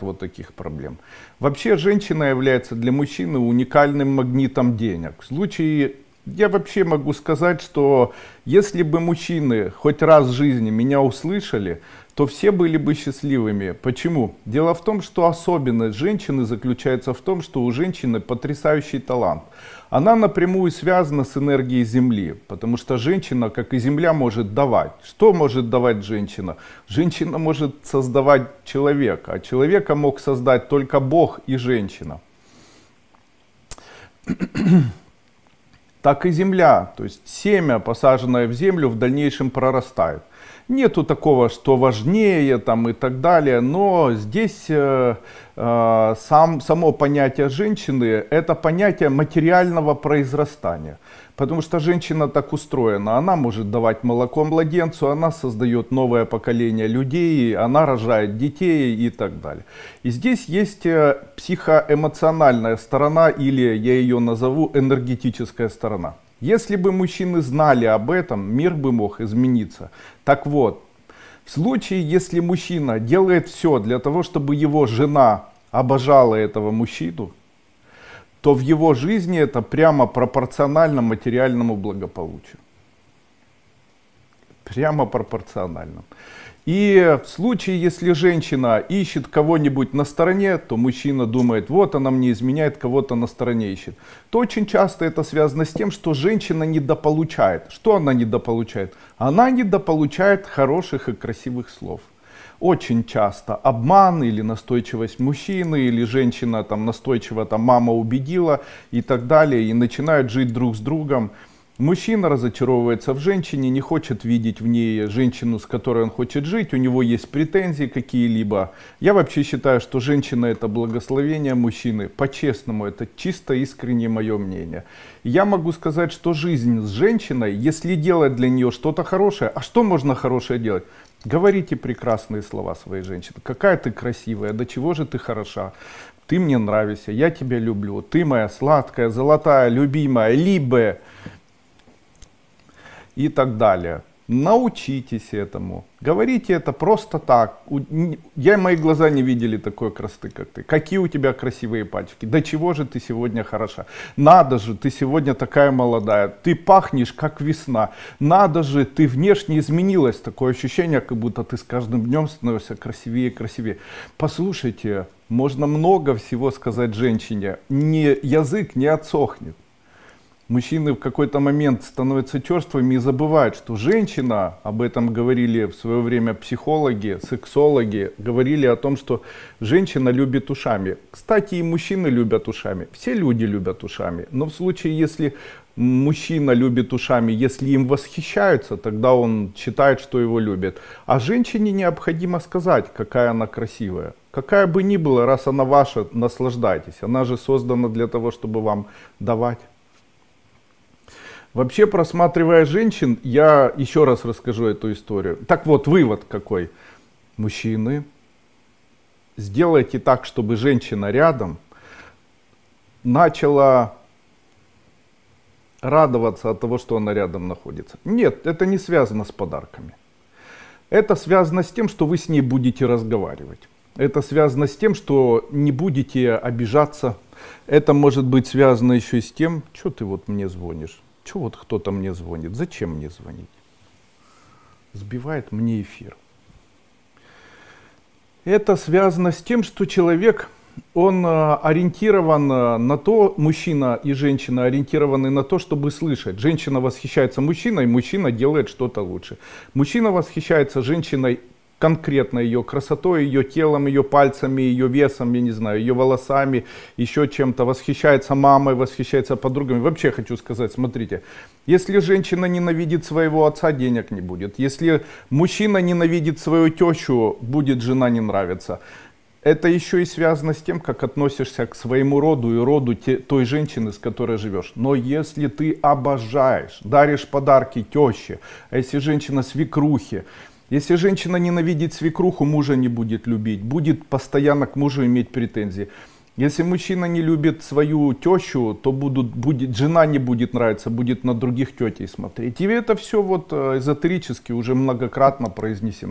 вот таких проблем. Вообще женщина является для мужчины уникальным магнитом денег. В случае я вообще могу сказать, что если бы мужчины хоть раз в жизни меня услышали, то все были бы счастливыми. Почему? Дело в том, что особенность женщины заключается в том, что у женщины потрясающий талант. Она напрямую связана с энергией Земли, потому что женщина, как и Земля, может давать. Что может давать женщина? Женщина может создавать человека, а человека мог создать только Бог и женщина так и земля, то есть семя, посаженное в землю, в дальнейшем прорастает. Нету такого, что важнее там и так далее, но здесь э, э, сам, само понятие женщины – это понятие материального произрастания. Потому что женщина так устроена, она может давать молоко младенцу, она создает новое поколение людей, она рожает детей и так далее. И здесь есть э, психоэмоциональная сторона, или я ее назову энергетическая сторона. Если бы мужчины знали об этом, мир бы мог измениться. Так вот, в случае, если мужчина делает все для того, чтобы его жена обожала этого мужчину, то в его жизни это прямо пропорционально материальному благополучию прямо пропорционально. И в случае, если женщина ищет кого-нибудь на стороне, то мужчина думает, вот она мне изменяет, кого-то на стороне ищет. То очень часто это связано с тем, что женщина недополучает. Что она недополучает? Она недополучает хороших и красивых слов очень часто обман или настойчивость мужчины, или женщина там настойчиво там мама убедила и так далее, и начинают жить друг с другом. Мужчина разочаровывается в женщине, не хочет видеть в ней женщину, с которой он хочет жить, у него есть претензии какие-либо. Я вообще считаю, что женщина это благословение мужчины, по-честному, это чисто искренне мое мнение. Я могу сказать, что жизнь с женщиной, если делать для нее что-то хорошее, а что можно хорошее делать? Говорите прекрасные слова своей женщине. Какая ты красивая, до чего же ты хороша. Ты мне нравишься, я тебя люблю, ты моя сладкая, золотая, любимая, либо и так далее. Научитесь этому. Говорите это просто так. Я, и мои глаза не видели такой красоты, как ты. Какие у тебя красивые пальчики. Да чего же ты сегодня хороша. Надо же, ты сегодня такая молодая. Ты пахнешь, как весна. Надо же, ты внешне изменилась. Такое ощущение, как будто ты с каждым днем становишься красивее и красивее. Послушайте, можно много всего сказать женщине. Не, язык не отсохнет мужчины в какой-то момент становятся черствыми и забывают, что женщина, об этом говорили в свое время психологи, сексологи, говорили о том, что женщина любит ушами. Кстати, и мужчины любят ушами, все люди любят ушами. Но в случае, если мужчина любит ушами, если им восхищаются, тогда он считает, что его любят. А женщине необходимо сказать, какая она красивая. Какая бы ни была, раз она ваша, наслаждайтесь. Она же создана для того, чтобы вам давать. Вообще, просматривая женщин, я еще раз расскажу эту историю. Так вот, вывод какой. Мужчины, сделайте так, чтобы женщина рядом начала радоваться от того, что она рядом находится. Нет, это не связано с подарками. Это связано с тем, что вы с ней будете разговаривать. Это связано с тем, что не будете обижаться. Это может быть связано еще и с тем, что ты вот мне звонишь. Что вот кто-то мне звонит? Зачем мне звонить? Сбивает мне эфир. Это связано с тем, что человек, он э, ориентирован э, на то, мужчина и женщина ориентированы на то, чтобы слышать. Женщина восхищается мужчиной, мужчина делает что-то лучше. Мужчина восхищается женщиной конкретно ее красотой, ее телом, ее пальцами, ее весом, я не знаю, ее волосами, еще чем-то, восхищается мамой, восхищается подругами. Вообще хочу сказать, смотрите, если женщина ненавидит своего отца, денег не будет. Если мужчина ненавидит свою тещу, будет жена не нравится. Это еще и связано с тем, как относишься к своему роду и роду те, той женщины, с которой живешь. Но если ты обожаешь, даришь подарки теще, а если женщина свекрухи, если женщина ненавидит свекруху, мужа не будет любить, будет постоянно к мужу иметь претензии. Если мужчина не любит свою тещу, то будут, будет, жена не будет нравиться, будет на других тетей смотреть. И это все вот э, эзотерически уже многократно произнесено.